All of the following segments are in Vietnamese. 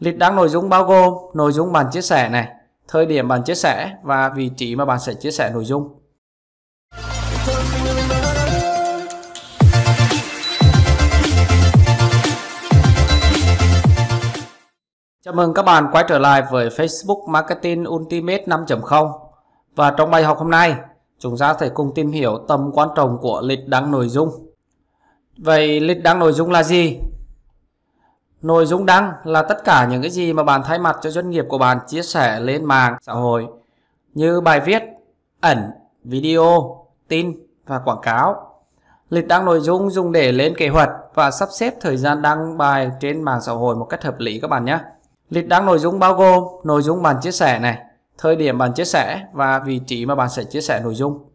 Lịch đăng nội dung bao gồm nội dung bạn chia sẻ này, thời điểm bạn chia sẻ và vị trí mà bạn sẽ chia sẻ nội dung. Chào mừng các bạn quay trở lại với Facebook Marketing Ultimate 5.0 Và trong bài học hôm nay chúng ta sẽ cùng tìm hiểu tầm quan trọng của lịch đăng nội dung Vậy lịch đăng nội dung là gì? Nội dung đăng là tất cả những cái gì mà bạn thay mặt cho doanh nghiệp của bạn chia sẻ lên mạng xã hội như bài viết, ẩn, video, tin và quảng cáo. Lịch đăng nội dung dùng để lên kế hoạch và sắp xếp thời gian đăng bài trên mạng xã hội một cách hợp lý các bạn nhé. Lịch đăng nội dung bao gồm nội dung bạn chia sẻ này, thời điểm bạn chia sẻ và vị trí mà bạn sẽ chia sẻ nội dung.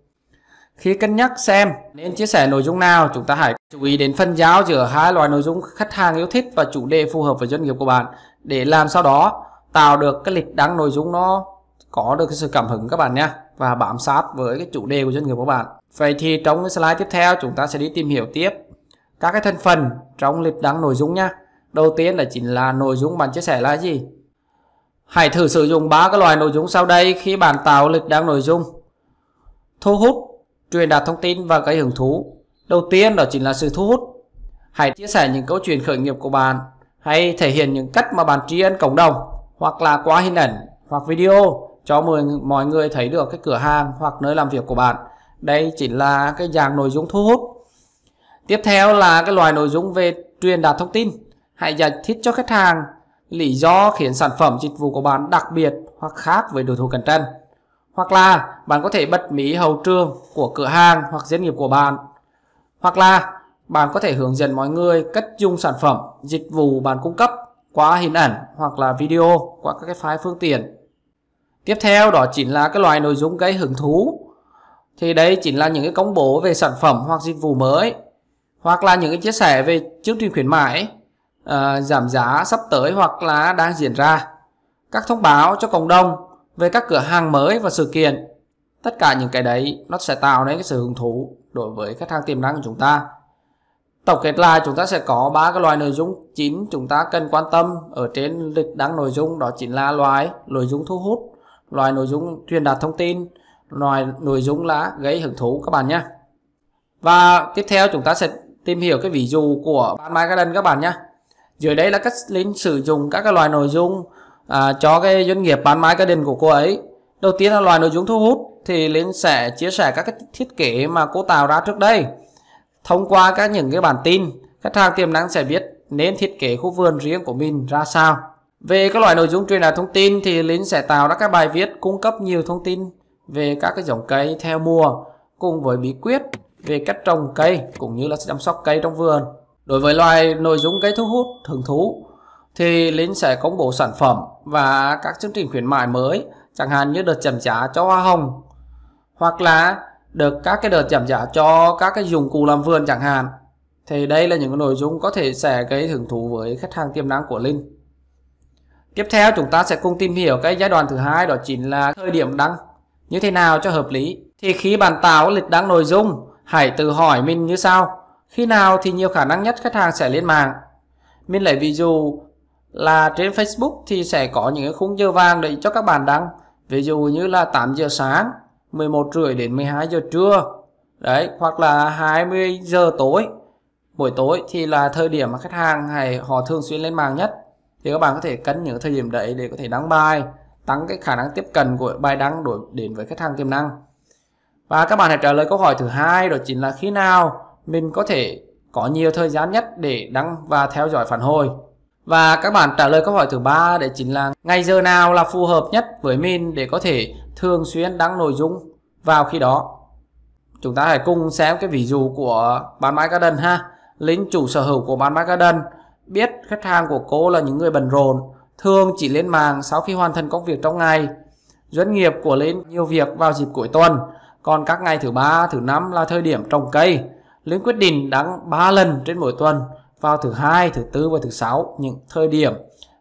Khi cân nhắc xem nên chia sẻ nội dung nào, chúng ta hãy chú ý đến phân giáo giữa hai loại nội dung khách hàng yêu thích và chủ đề phù hợp với doanh nghiệp của bạn để làm sau đó tạo được cái lịch đăng nội dung nó có được cái sự cảm hứng các bạn nhé và bám sát với cái chủ đề của doanh nghiệp của bạn. Vậy thì trong cái slide tiếp theo chúng ta sẽ đi tìm hiểu tiếp các cái thành phần trong lịch đăng nội dung nhé. Đầu tiên là chính là nội dung bạn chia sẻ là gì. Hãy thử sử dụng ba cái loại nội dung sau đây khi bạn tạo lịch đăng nội dung. Thu hút truyền đạt thông tin và gây hứng thú. Đầu tiên đó chính là sự thu hút. Hãy chia sẻ những câu chuyện khởi nghiệp của bạn hay thể hiện những cách mà bạn tri ân cộng đồng hoặc là qua hình ảnh hoặc video cho mọi mọi người thấy được cái cửa hàng hoặc nơi làm việc của bạn. Đây chính là cái dạng nội dung thu hút. Tiếp theo là cái loại nội dung về truyền đạt thông tin. Hãy giải thích cho khách hàng lý do khiến sản phẩm dịch vụ của bạn đặc biệt hoặc khác với đối thủ cạnh tranh. Hoặc là bạn có thể bật mí hậu trường của cửa hàng hoặc doanh nghiệp của bạn. Hoặc là bạn có thể hướng dẫn mọi người cách dùng sản phẩm, dịch vụ bạn cung cấp qua hình ảnh hoặc là video qua các cái file phương tiện. Tiếp theo đó chính là cái loại nội dung gây hứng thú. Thì đây chính là những cái công bố về sản phẩm hoặc dịch vụ mới hoặc là những cái chia sẻ về chương trình khuyến mãi uh, giảm giá sắp tới hoặc là đang diễn ra các thông báo cho cộng đồng về các cửa hàng mới và sự kiện tất cả những cái đấy nó sẽ tạo nên cái sự hứng thú đối với khách hàng tiềm năng của chúng ta tổng kết lại chúng ta sẽ có ba cái loại nội dung chính chúng ta cần quan tâm ở trên lịch đăng nội dung đó chính là loại nội dung thu hút loại nội dung truyền đạt thông tin loại nội dung là gây hứng thú các bạn nhé và tiếp theo chúng ta sẽ tìm hiểu cái ví dụ của bạn Mai Garden các bạn nhé dưới đây là cách link sử dụng các cái loại nội dung à, cho cái doanh nghiệp bán máy cái đền của cô ấy đầu tiên là loại nội dung thu hút thì Linh sẽ chia sẻ các cái thiết kế mà cô tạo ra trước đây thông qua các những cái bản tin khách hàng tiềm năng sẽ biết nên thiết kế khu vườn riêng của mình ra sao về các loại nội dung truyền đạt thông tin thì Linh sẽ tạo ra các bài viết cung cấp nhiều thông tin về các cái giống cây theo mùa cùng với bí quyết về cách trồng cây cũng như là chăm sóc cây trong vườn. Đối với loài nội dung cây thu hút, hứng thú thì Linh sẽ công bố sản phẩm và các chương trình khuyến mại mới chẳng hạn như đợt giảm giá cho hoa hồng hoặc là được các cái đợt giảm giá cho các cái dụng cụ làm vườn chẳng hạn thì đây là những nội dung có thể sẽ gây hứng thú với khách hàng tiềm năng của Linh tiếp theo chúng ta sẽ cùng tìm hiểu cái giai đoạn thứ hai đó chính là thời điểm đăng như thế nào cho hợp lý thì khi bạn tạo lịch đăng nội dung hãy tự hỏi mình như sau khi nào thì nhiều khả năng nhất khách hàng sẽ lên mạng mình lấy ví dụ là trên Facebook thì sẽ có những cái khung giờ vàng để cho các bạn đăng ví dụ như là 8 giờ sáng 11 rưỡi đến 12 giờ trưa đấy hoặc là 20 giờ tối buổi tối thì là thời điểm mà khách hàng hay họ thường xuyên lên mạng nhất thì các bạn có thể cân những thời điểm đấy để có thể đăng bài tăng cái khả năng tiếp cận của bài đăng đối đến với khách hàng tiềm năng và các bạn hãy trả lời câu hỏi thứ hai đó chính là khi nào mình có thể có nhiều thời gian nhất để đăng và theo dõi phản hồi và các bạn trả lời câu hỏi thứ ba để chính là ngày giờ nào là phù hợp nhất với mình để có thể thường xuyên đăng nội dung vào khi đó. Chúng ta hãy cùng xem cái ví dụ của bán Mai Garden ha. Lính chủ sở hữu của bán Mai Garden biết khách hàng của cô là những người bận rộn, thường chỉ lên mạng sau khi hoàn thành công việc trong ngày. Doanh nghiệp của Lính nhiều việc vào dịp cuối tuần, còn các ngày thứ ba, thứ năm là thời điểm trồng cây. Lính quyết định đăng 3 lần trên mỗi tuần vào thứ hai thứ tư và thứ sáu những thời điểm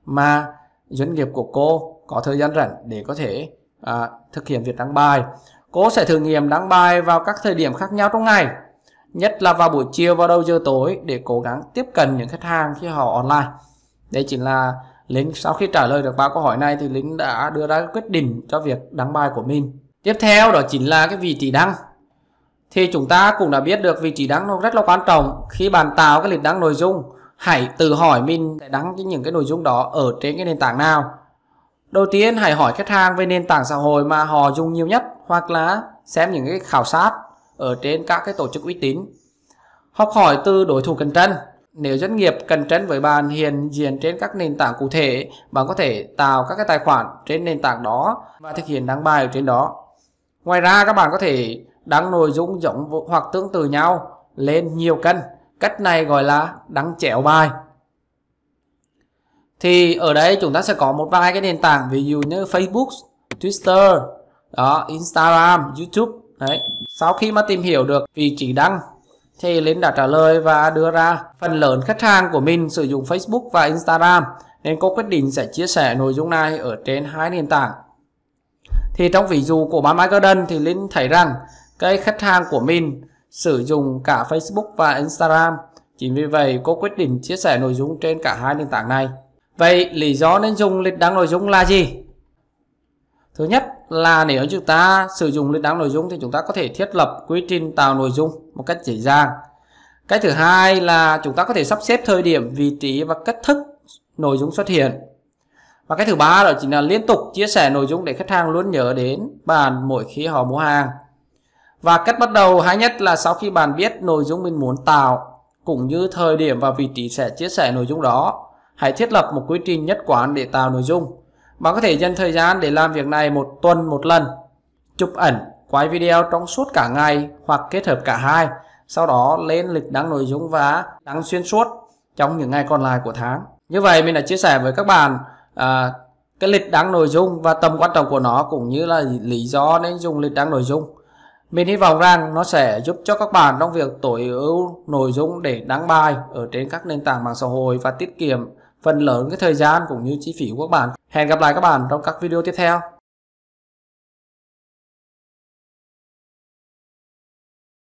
mà doanh nghiệp của cô có thời gian rảnh để có thể à, thực hiện việc đăng bài cô sẽ thử nghiệm đăng bài vào các thời điểm khác nhau trong ngày nhất là vào buổi chiều và đầu giờ tối để cố gắng tiếp cận những khách hàng khi họ online đây chính là Lính sau khi trả lời được ba câu hỏi này thì Lính đã đưa ra quyết định cho việc đăng bài của mình tiếp theo đó chính là cái vị trí đăng thì chúng ta cũng đã biết được vị trí đăng nó rất là quan trọng khi bạn tạo cái lịch đăng nội dung hãy tự hỏi mình sẽ đăng những cái nội dung đó ở trên cái nền tảng nào đầu tiên hãy hỏi khách hàng về nền tảng xã hội mà họ dùng nhiều nhất hoặc là xem những cái khảo sát ở trên các cái tổ chức uy tín học hỏi từ đối thủ cạnh tranh nếu doanh nghiệp cạnh tranh với bạn hiện diện trên các nền tảng cụ thể bạn có thể tạo các cái tài khoản trên nền tảng đó và thực hiện đăng bài ở trên đó ngoài ra các bạn có thể đăng nội dung giống hoặc tương tự nhau lên nhiều kênh. Cách này gọi là đăng chéo bài. Thì ở đây chúng ta sẽ có một vài cái nền tảng ví dụ như Facebook, Twitter, đó, Instagram, YouTube. Đấy. Sau khi mà tìm hiểu được vị trí đăng thì Linh đã trả lời và đưa ra phần lớn khách hàng của mình sử dụng Facebook và Instagram nên cô quyết định sẽ chia sẻ nội dung này ở trên hai nền tảng. Thì trong ví dụ của bán Garden thì Linh thấy rằng cái khách hàng của mình sử dụng cả Facebook và Instagram chính vì vậy cô quyết định chia sẻ nội dung trên cả hai nền tảng này vậy lý do nên dùng lịch đăng nội dung là gì thứ nhất là nếu chúng ta sử dụng lịch đăng nội dung thì chúng ta có thể thiết lập quy trình tạo nội dung một cách dễ dàng cái thứ hai là chúng ta có thể sắp xếp thời điểm vị trí và cách thức nội dung xuất hiện và cái thứ ba đó chính là liên tục chia sẻ nội dung để khách hàng luôn nhớ đến bạn mỗi khi họ mua hàng và cách bắt đầu hay nhất là sau khi bạn biết nội dung mình muốn tạo cũng như thời điểm và vị trí sẽ chia sẻ nội dung đó. Hãy thiết lập một quy trình nhất quán để tạo nội dung. Bạn có thể dành thời gian để làm việc này một tuần một lần, chụp ảnh, quay video trong suốt cả ngày hoặc kết hợp cả hai, sau đó lên lịch đăng nội dung và đăng xuyên suốt trong những ngày còn lại của tháng. Như vậy mình đã chia sẻ với các bạn à, cái lịch đăng nội dung và tầm quan trọng của nó cũng như là lý do nên dùng lịch đăng nội dung. Mình hy vọng rằng nó sẽ giúp cho các bạn trong việc tối ưu nội dung để đăng bài ở trên các nền tảng mạng xã hội và tiết kiệm phần lớn cái thời gian cũng như chi phí của các bạn. Hẹn gặp lại các bạn trong các video tiếp theo.